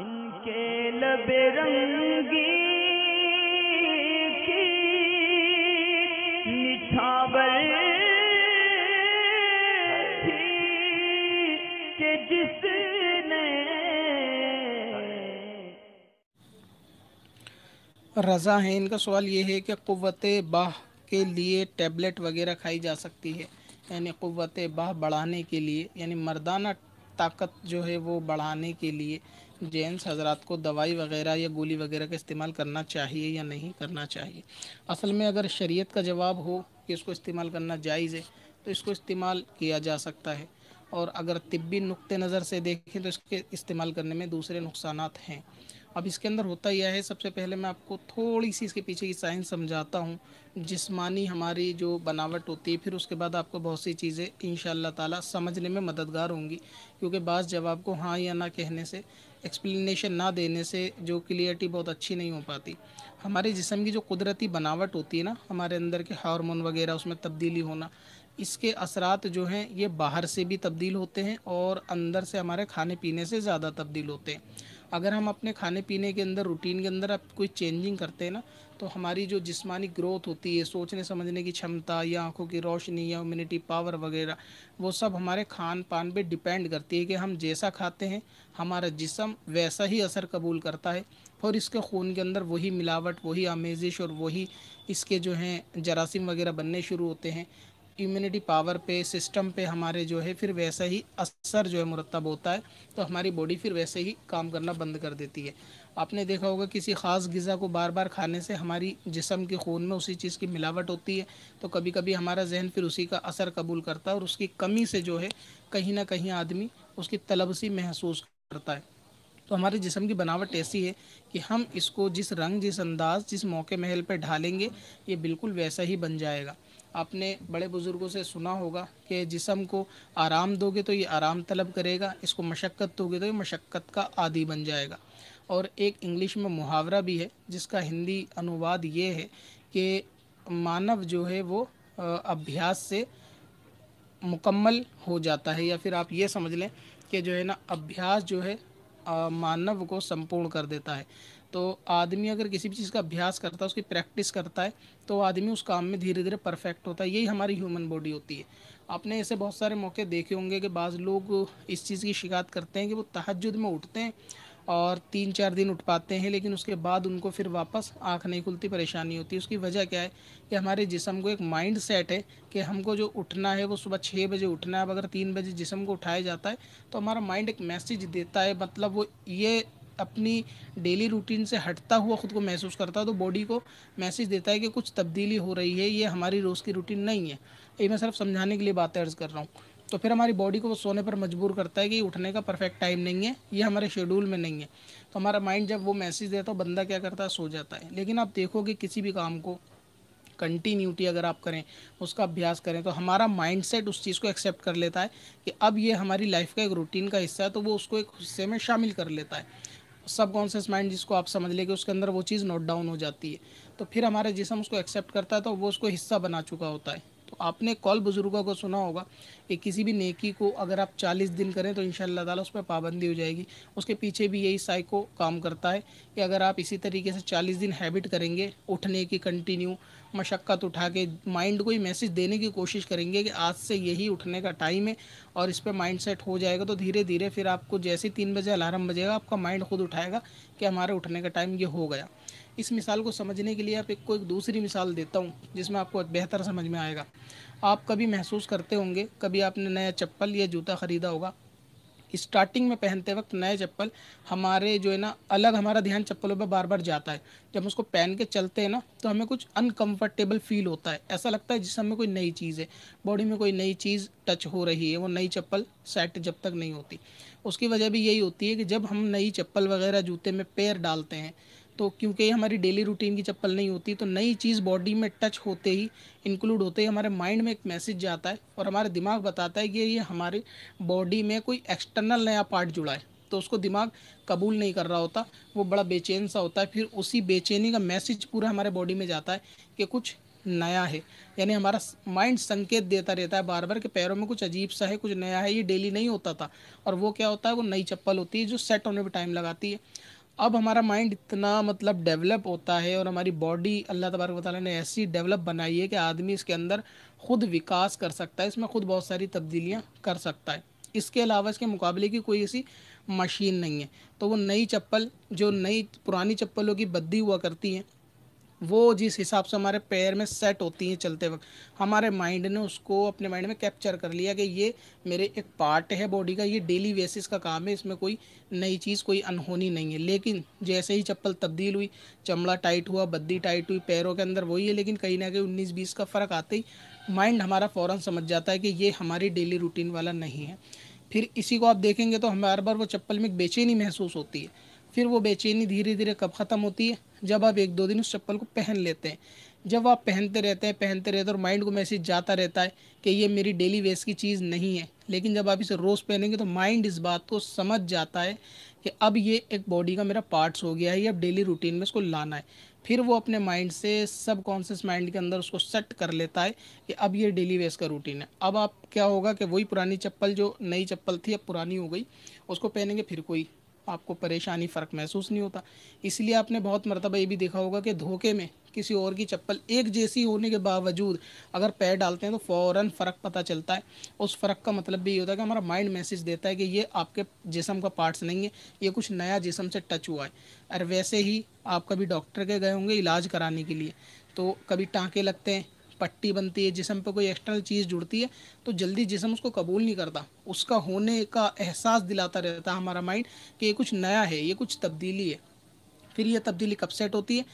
इनके की के जिसने रज़ा है इनका सवाल ये है कि कुत बाह के लिए टैबलेट वगैरह खाई जा सकती है यानी कुत बाह बढ़ाने के लिए यानी मर्दाना ताकत जो है वो बढ़ाने के लिए जेंट्स हजरात को दवाई वगैरह या गोली वगैरह का इस्तेमाल करना चाहिए या नहीं करना चाहिए असल में अगर शरीयत का जवाब हो कि इसको इस्तेमाल करना जायज़ है तो इसको इस्तेमाल किया जा सकता है और अगर तिब्बी नुक़ नज़र से देखें तो इसके इस्तेमाल करने में दूसरे नुकसान हैं अब इसके अंदर होता यह है सबसे पहले मैं आपको थोड़ी सी इसके पीछे की साइंस समझाता हूँ जिस्मानी हमारी जो बनावट होती है फिर उसके बाद आपको बहुत सी चीज़ें इन ताला समझने में मददगार होंगी क्योंकि बाज़ जवाब को हाँ या ना कहने से एक्सप्लेनेशन ना देने से जो क्लियरिटी बहुत अच्छी नहीं हो पाती हमारे जिसम की जो कुदरती बनावट होती है ना हमारे अंदर के हार्मोन वगैरह उसमें तब्दीली होना इसके असरात जो हैं ये बाहर से भी तब्दील होते हैं और अंदर से हमारे खाने पीने से ज़्यादा तब्दील होते हैं अगर हम अपने खाने पीने के अंदर रूटीन के अंदर आप कोई चेंजिंग करते हैं ना तो हमारी जो जिस्मानी ग्रोथ होती है सोचने समझने की क्षमता या आंखों की रोशनी या इम्यूनिटी पावर वगैरह वो सब हमारे खान पान पर डिपेंड करती है कि हम जैसा खाते हैं हमारा जिसम वैसा ही असर कबूल करता है और इसके खून के अंदर वही मिलावट वही आमेजिश और वही इसके जो हैं जरासीम वगैरह बनने शुरू होते हैं इम्यूनिटी पावर पे सिस्टम पे हमारे जो है फिर वैसा ही असर जो है मुरतब होता है तो हमारी बॉडी फिर वैसे ही काम करना बंद कर देती है आपने देखा होगा किसी ख़ास गज़ा को बार बार खाने से हमारी जिसम के खून में उसी चीज़ की मिलावट होती है तो कभी कभी हमारा जहन फिर उसी का असर कबूल करता है और उसकी कमी से जो है कहीं ना कहीं आदमी उसकी तलबसी महसूस करता है तो हमारे जिसम की बनावट ऐसी है कि हम इसको जिस रंग जिस अंदाज जिस मौके महल पर ढालेंगे ये बिल्कुल वैसा ही बन जाएगा आपने बड़े बुज़ुर्गों से सुना होगा कि जिसम को आराम दोगे तो ये आराम तलब करेगा इसको मशक्क़त दोगे तो ये मशक्क़त का आदि बन जाएगा और एक इंग्लिश में मुहावरा भी है जिसका हिंदी अनुवाद ये है कि मानव जो है वो अभ्यास से मुकम्मल हो जाता है या फिर आप ये समझ लें कि जो है ना अभ्यास जो है मानव को संपूर्ण कर देता है तो आदमी अगर किसी भी चीज़ का अभ्यास करता है उसकी प्रैक्टिस करता है तो आदमी उस काम में धीरे धीरे परफेक्ट होता है यही हमारी ह्यूमन बॉडी होती है आपने ऐसे बहुत सारे मौके देखे होंगे कि बाज़ लोग इस चीज़ की शिकायत करते हैं कि वो तहजद में उठते हैं और तीन चार दिन उठ पाते हैं लेकिन उसके बाद उनको फिर वापस आँख नहीं खुलती परेशानी होती उसकी वजह क्या है कि हमारे जिसम को एक माइंड सेट है कि हमको जो उठना है वो सुबह छः बजे उठना है अब अगर तीन बजे जिसम को उठाया जाता है तो हमारा माइंड एक मैसेज देता है मतलब वो ये अपनी डेली रूटीन से हटता हुआ ख़ुद को महसूस करता है तो बॉडी को मैसेज देता है कि कुछ तब्दीली हो रही है ये हमारी रोज़ की रूटीन नहीं है ये मैं सिर्फ समझाने के लिए बातें अर्ज़ कर रहा हूँ तो फिर हमारी बॉडी को वो सोने पर मजबूर करता है कि उठने का परफेक्ट टाइम नहीं है ये हमारे शेड्यूल में नहीं है तो हमारा माइंड जब वो मैसेज देता है तो बंदा क्या करता है सो जाता है लेकिन आप देखोगे कि किसी भी काम को कंटिन्यूटी अगर आप करें उसका अभ्यास करें तो हमारा माइंडसेट उस चीज़ को एक्सेप्ट कर लेता है कि अब ये हमारी लाइफ का एक रूटीन का हिस्सा है तो वो उसको एक हिस्से में शामिल कर लेता है सबकॉन्शियस माइंड जिसको आप समझ लेंगे उसके अंदर वो चीज़ नोट डाउन हो जाती है तो फिर हमारे जिसम उसको एक्सेप्ट करता है तो वो उसको हिस्सा बना चुका होता है आपने कॉल बुज़ुर्गों को सुना होगा कि किसी भी नेकी को अगर आप 40 दिन करें तो इन ताला उस पर पाबंदी हो जाएगी उसके पीछे भी यही साइको काम करता है कि अगर आप इसी तरीके से 40 दिन हैबिट करेंगे उठने की कंटिन्यू मशक्क़त उठा के माइंड को ही मैसेज देने की कोशिश करेंगे कि आज से यही उठने का टाइम है और इस पर माइंड सेट हो जाएगा तो धीरे धीरे फिर आपको जैसे तीन बजे अलार्म बजेगा आपका माइंड खुद उठाएगा कि हमारे उठने का टाइम ये हो गया इस मिसाल को समझने के लिए आप एक को एक दूसरी मिसाल देता हूँ जिसमें आपको बेहतर समझ में आएगा आप कभी महसूस करते होंगे कभी आपने नया चप्पल या जूता ख़रीदा होगा स्टार्टिंग में पहनते वक्त नए चप्पल हमारे जो है ना अलग हमारा ध्यान चप्पलों पर बार बार जाता है जब उसको पहन के चलते हैं ना तो हमें कुछ अनकंफर्टेबल फील होता है ऐसा लगता है जिससे हमें कोई नई चीज़ है बॉडी में कोई नई चीज़ टच हो रही है वो नई चप्पल सेट जब तक नहीं होती उसकी वजह भी यही होती है कि जब हम नई चप्पल वगैरह जूते में पैर डालते हैं तो क्योंकि ये हमारी डेली रूटीन की चप्पल नहीं होती तो नई चीज़ बॉडी में टच होते ही इंक्लूड होते ही हमारे माइंड में एक मैसेज जाता है और हमारा दिमाग बताता है कि ये हमारे बॉडी में कोई एक्सटर्नल नया पार्ट जुड़ा है तो उसको दिमाग कबूल नहीं कर रहा होता वो बड़ा बेचैन सा होता है फिर उसी बेचैनी का मैसेज पूरा हमारे बॉडी में जाता है कि कुछ नया है यानी हमारा माइंड संकेत देता रहता है बार बार कि पैरों में कुछ अजीब सा है कुछ नया है ये डेली नहीं होता था और वो क्या होता है वो नई चप्पल होती है जो सेट होने में टाइम लगाती है अब हमारा माइंड इतना मतलब डेवलप होता है और हमारी बॉडी अल्लाह तबारक वाली ने ऐसी डेवलप बनाई है कि आदमी इसके अंदर खुद विकास कर सकता है इसमें खुद बहुत सारी तब्दीलियाँ कर सकता है इसके अलावा इसके मुकाबले की कोई ऐसी मशीन नहीं है तो वो नई चप्पल जो नई पुरानी चप्पलों की बद्दी हुआ करती हैं वो जिस हिसाब से हमारे पैर में सेट होती हैं चलते वक्त हमारे माइंड ने उसको अपने माइंड में कैप्चर कर लिया कि ये मेरे एक पार्ट है बॉडी का ये डेली बेसिस का काम है इसमें कोई नई चीज़ कोई अनहोनी नहीं है लेकिन जैसे ही चप्पल तब्दील हुई चमड़ा टाइट हुआ बद्दी टाइट हुई पैरों के अंदर वही है लेकिन कहीं ना कहीं उन्नीस बीस का फ़र्क आते ही माइंड हमारा फ़ौर समझ जाता है कि ये हमारी डेली रूटीन वाला नहीं है फिर इसी को आप देखेंगे तो हमारे बार वो चप्पल में बेचैनी महसूस होती है फिर वो बेचैनी धीरे धीरे कब ख़त्म होती है जब आप एक दो दिन उस चप्पल को पहन लेते हैं जब आप पहनते रहते हैं पहनते रहते हैं और माइंड को मैसेज जाता रहता है कि ये मेरी डेली वेस की चीज़ नहीं है लेकिन जब आप इसे रोज़ पहनेंगे तो माइंड इस बात को समझ जाता है कि अब ये एक बॉडी का मेरा पार्ट्स हो गया है ये अब डेली रूटीन में इसको लाना है फिर वो अपने माइंड से सब कॉन्शियस माइंड के अंदर उसको सेट कर लेता है कि अब ये डेली वेस का रूटीन है अब आप क्या होगा कि वही पुरानी चप्पल जो नई चप्पल थी अब पुरानी हो गई उसको पहनेंगे फिर कोई आपको परेशानी फ़र्क महसूस नहीं होता इसलिए आपने बहुत मरतबा ये भी देखा होगा कि धोखे में किसी और की चप्पल एक जैसी होने के बावजूद अगर पैर डालते हैं तो फ़ौर फ़र्क पता चलता है उस फ़र्क का मतलब भी ये होता है कि हमारा माइंड मैसेज देता है कि ये आपके जिसम का पार्ट्स नहीं है ये कुछ नया जिसम से टच हुआ है और वैसे ही आप कभी डॉक्टर के गए होंगे इलाज कराने के लिए तो कभी टाँके लगते हैं पट्टी बनती है जिसम पे कोई एक्सटर्नल चीज़ जुड़ती है तो जल्दी जिसम उसको कबूल नहीं करता उसका होने का एहसास दिलाता रहता है हमारा माइंड कि ये कुछ नया है ये कुछ तब्दीली है फिर यह तब्दीली कब सेट होती है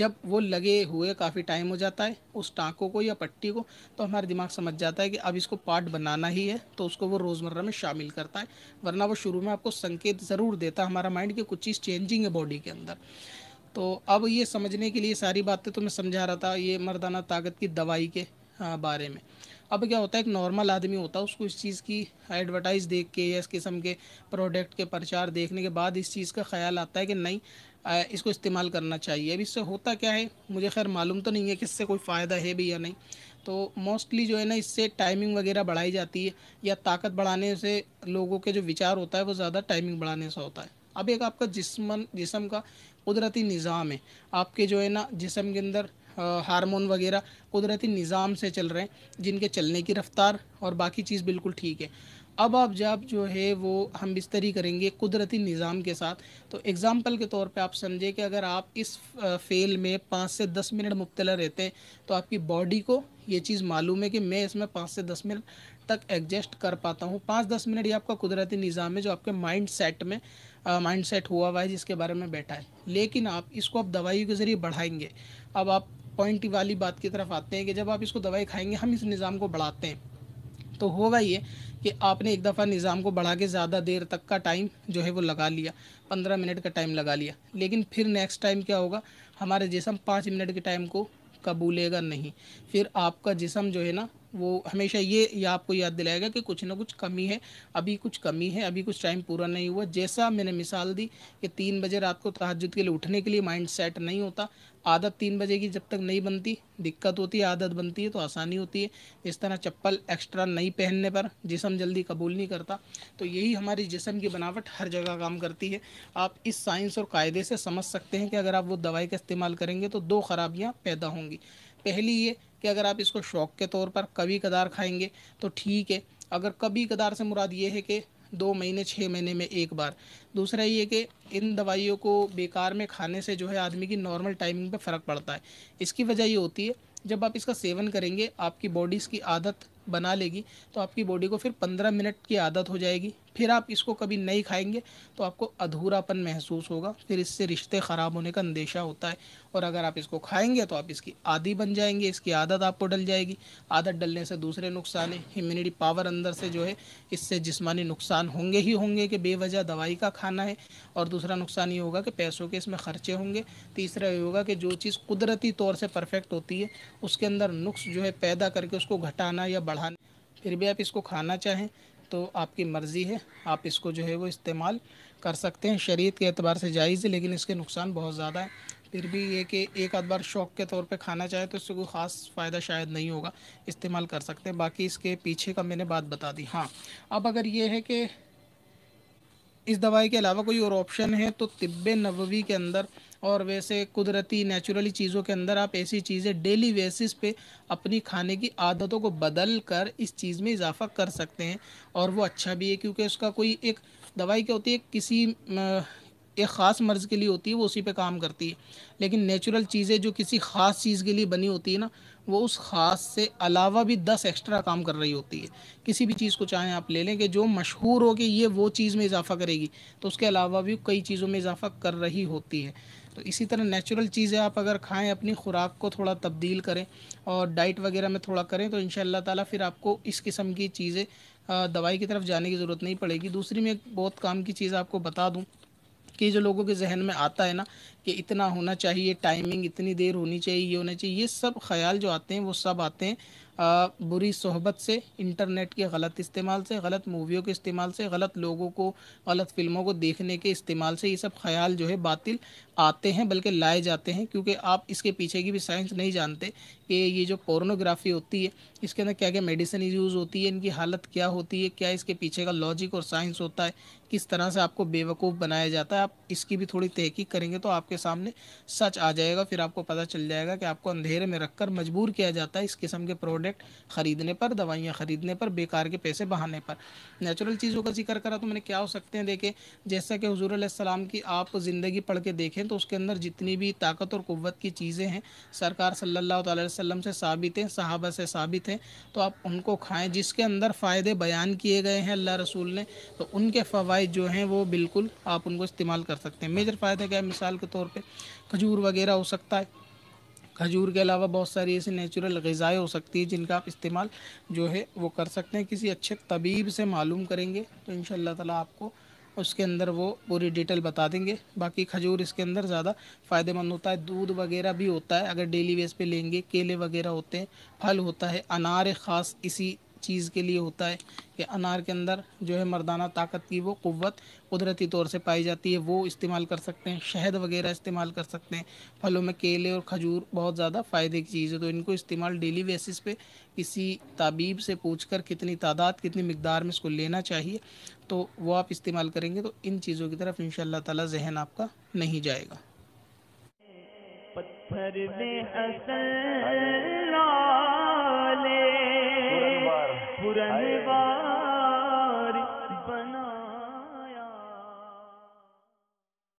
जब वो लगे हुए काफ़ी टाइम हो जाता है उस टाँकों को या पट्टी को तो हमारा दिमाग समझ जाता है कि अब इसको पार्ट बनाना ही है तो उसको वो रोज़मर्रा में शामिल करता है वरना वो शुरू में आपको संकेत ज़रूर देता है हमारा माइंड कि कुछ चीज़ चेंजिंग है बॉडी के अंदर तो अब ये समझने के लिए सारी बातें तो मैं समझा रहा था ये मर्दाना ताकत की दवाई के हाँ, बारे में अब क्या होता है एक नॉर्मल आदमी होता है उसको इस चीज़ की एडवर्टाइज देख के या इस किस्म के प्रोडक्ट के प्रचार देखने के बाद इस चीज़ का ख्याल आता है कि नहीं इसको इस्तेमाल करना चाहिए अब इससे होता क्या है मुझे खैर मालूम तो नहीं है कि इससे कोई फ़ायदा है भी या नहीं तो मोस्टली जो है ना इससे टाइमिंग वगैरह बढ़ाई जाती है या ताकत बढ़ाने से लोगों के जो विचार होता है वो ज़्यादा टाइमिंग बढ़ाने से होता है अब एक आपका जिसमन जिसम का कुदरती निज़ाम है आपके जो है ना जिसम के अंदर हार्मोन वगैरह कुदरती निज़ाम से चल रहे हैं जिनके चलने की रफ़्तार और बाकी चीज़ बिल्कुल ठीक है अब आप जब जो है वो हम बिस्तरी करेंगे कुदरती निज़ाम के साथ तो एग्ज़ाम्पल के तौर पे आप समझे कि अगर आप इस फेल में पाँच से दस मिनट मुबतला रहते हैं तो आपकी बॉडी को ये चीज़ मालूम है कि मैं इसमें पाँच से दस मिनट तक एडजस्ट कर पाता हूँ पाँच दस मिनट ये आपका कुदरती निज़ाम है जो आपके माइंड सेट में माइंड सेट हुआ हुआ है जिसके बारे में बैठा है लेकिन आप इसको आप दवाइयों के ज़रिए बढ़ाएंगे अब आप पॉइंट वाली बात की तरफ आते हैं कि जब आप इसको दवाई खाएंगे हम इस निज़ाम को बढ़ाते हैं तो होगा ये कि आपने एक दफ़ा निज़ाम को बढ़ा के ज़्यादा देर तक का टाइम जो है वो लगा लिया पंद्रह मिनट का टाइम लगा लिया लेकिन फिर नेक्स्ट टाइम क्या होगा हमारे जिसम पाँच मिनट के टाइम को कबूलेगा नहीं फिर आपका जिसम जो है ना वो हमेशा ये, या आपको याद दिलाएगा कि कुछ ना कुछ कमी है अभी कुछ कमी है अभी कुछ टाइम पूरा नहीं हुआ जैसा मैंने मिसाल दी कि तीन बजे रात को तहजद के लिए उठने के लिए माइंड सेट नहीं होता आदत तीन बजे की जब तक नहीं बनती दिक्कत होती है आदत बनती है तो आसानी होती है इस तरह चप्पल एक्स्ट्रा नहीं पहनने पर जिसम जल्दी कबूल नहीं करता तो यही हमारी जिसम की बनावट हर जगह काम करती है आप इस साइंस और कायदे से समझ सकते हैं कि अगर आप वो दवाई का इस्तेमाल करेंगे तो दो खराबियाँ पैदा होंगी पहली ये कि अगर आप इसको शौक के तौर पर कभी कदार खाएंगे तो ठीक है अगर कभी कदार से मुराद ये है कि दो महीने छः महीने में एक बार दूसरा ये कि इन दवाइयों को बेकार में खाने से जो है आदमी की नॉर्मल टाइमिंग पे फ़र्क पड़ता है इसकी वजह ये होती है जब आप इसका सेवन करेंगे आपकी बॉडी इसकी आदत बना लेगी तो आपकी बॉडी को फिर पंद्रह मिनट की आदत हो जाएगी फिर आप इसको कभी नहीं खाएंगे तो आपको अधूरापन महसूस होगा फिर इससे रिश्ते ख़राब होने का अंदेशा होता है और अगर आप इसको खाएंगे तो आप इसकी आदि बन जाएंगे इसकी आदत आपको डल जाएगी आदत डलने से दूसरे नुकसान है इम्यूनिटी पावर अंदर से जो है इससे जिसमानी नुकसान होंगे ही होंगे कि बेवजह दवाई का खाना है और दूसरा नुकसान ये होगा कि पैसों के इसमें ख़र्चे होंगे तीसरा ये होगा कि जो चीज़ कुदरती तौर से परफेक्ट होती है उसके अंदर नुक्स जो है पैदा करके उसको घटाना या बढ़ाना फिर भी आप इसको खाना चाहें तो आपकी मर्ज़ी है आप इसको जो है वो इस्तेमाल कर सकते हैं शरीत के अतबार से जायज़ है लेकिन इसके नुकसान बहुत ज़्यादा है फिर भी ये कि एक आध बार शौक के तौर पे खाना चाहे तो इससे कोई ख़ास फ़ायदा शायद नहीं होगा इस्तेमाल कर सकते हैं बाकी इसके पीछे का मैंने बात बता दी हाँ अब अगर ये है कि इस दवाई के अलावा कोई और ऑप्शन है तो तिब्ब नबी के अंदर और वैसे कुदरती नेचुरली चीज़ों के अंदर आप ऐसी चीज़ें डेली बेसिस पे अपनी खाने की आदतों को बदल कर इस चीज़ में इजाफा कर सकते हैं और वो अच्छा भी है क्योंकि उसका कोई एक दवाई क्या होती है किसी एक ख़ास मर्ज़ के लिए होती है वो उसी पे काम करती है लेकिन नेचुरल चीज़ें जो किसी ख़ास चीज़ के लिए बनी होती है ना वो उस ख़ास से अलावा भी दस एक्स्ट्रा काम कर रही होती है किसी भी चीज़ को चाहे आप ले लें कि जो मशहूर हो कि ये वो चीज़ में इजाफा करेगी तो उसके अलावा भी कई चीज़ों में इजाफा कर रही होती है तो इसी तरह नेचुरल चीज़ें आप अगर खाएं अपनी खुराक को थोड़ा तब्दील करें और डाइट वगैरह में थोड़ा करें तो इन ताला फिर आपको इस किस्म की चीज़ें दवाई की तरफ जाने की ज़रूरत नहीं पड़ेगी दूसरी मैं एक बहुत काम की चीज़ आपको बता दूँ कि जो लोगों के जहन में आता है ना कि इतना होना चाहिए टाइमिंग इतनी देर होनी चाहिए ये होना चाहिए ये सब ख्याल जो आते हैं वो सब आते हैं आ, बुरी सोहबत से इंटरनेट के गलत इस्तेमाल से गलत मूवियों के इस्तेमाल से गलत लोगों को गलत फिल्मों को देखने के इस्तेमाल से ये सब ख्याल जो है बातिल आते हैं बल्कि लाए जाते हैं क्योंकि आप इसके पीछे की भी साइंस नहीं जानते पे ये जो पोर्नोग्राफी होती है इसके अंदर क्या क्या मेडिसिन यूज़ होती है इनकी हालत क्या होती है क्या इसके पीछे का लॉजिक और साइंस होता है किस तरह से आपको बेवकूफ़ बनाया जाता है आप इसकी भी थोड़ी तहकीक करेंगे तो आपके सामने सच आ जाएगा फिर आपको पता चल जाएगा कि आपको अंधेरे में रखकर मजबूर किया जाता है इस किस्म के प्रोडक्ट ख़रीदने पर दवाइयाँ ख़रीदने पर बेकार के पैसे बहाने पर नेचुरल चीज़ों का जिक्र करा तो मैंने क्या हो सकते हैं देखे जैसा कि हजूर सलाम की आप ज़िंदगी पढ़ के देखें तो उसके अंदर जितनी भी ताकत और कुत की चीज़ें हैं सरकार सल्ला वसल्लम से साबित हैं सहाबा से साबित हैं तो आप उनको खाएं जिसके अंदर फ़ायदे बयान किए गए हैं अल्लाह रसूल ने तो उनके फ़वाद जो हैं वो बिल्कुल आप उनको इस्तेमाल कर सकते हैं मेजर फ़ायदे क्या है मिसाल के तौर पर खजूर वगैरह हो सकता है खजूर के अलावा बहुत सारी ऐसी नेचुरल गज़ाएँ हो सकती हैं जिनका आप इस्तेमाल जो है वो कर सकते हैं किसी अच्छे तबीब से मालूम करेंगे तो इन शाला आपको उसके अंदर वो पूरी डिटेल बता देंगे बाकी खजूर इसके अंदर ज़्यादा फ़ायदेमंद होता है दूध वगैरह भी होता है अगर डेली बेस पे लेंगे केले वगैरह होते हैं फल होता है अनार ख़ास इसी चीज़ के लिए होता है कि अनार के अंदर जो है मर्दाना ताकत की वो क़वत कुदरती तौर से पाई जाती है वो इस्तेमाल कर सकते हैं शहद वगैरह इस्तेमाल कर सकते हैं फलों में केले और खजूर बहुत ज़्यादा फ़ायदे की चीज़ है तो इनको इस्तेमाल डेली बेसिस पे किसी ताबीब से पूछकर कितनी तादाद कितनी मकदार में इसको लेना चाहिए तो वो आप इस्तेमाल करेंगे तो इन चीज़ों की तरफ इन ताला जहन आपका नहीं जाएगा पत्थर में असल हुरनवा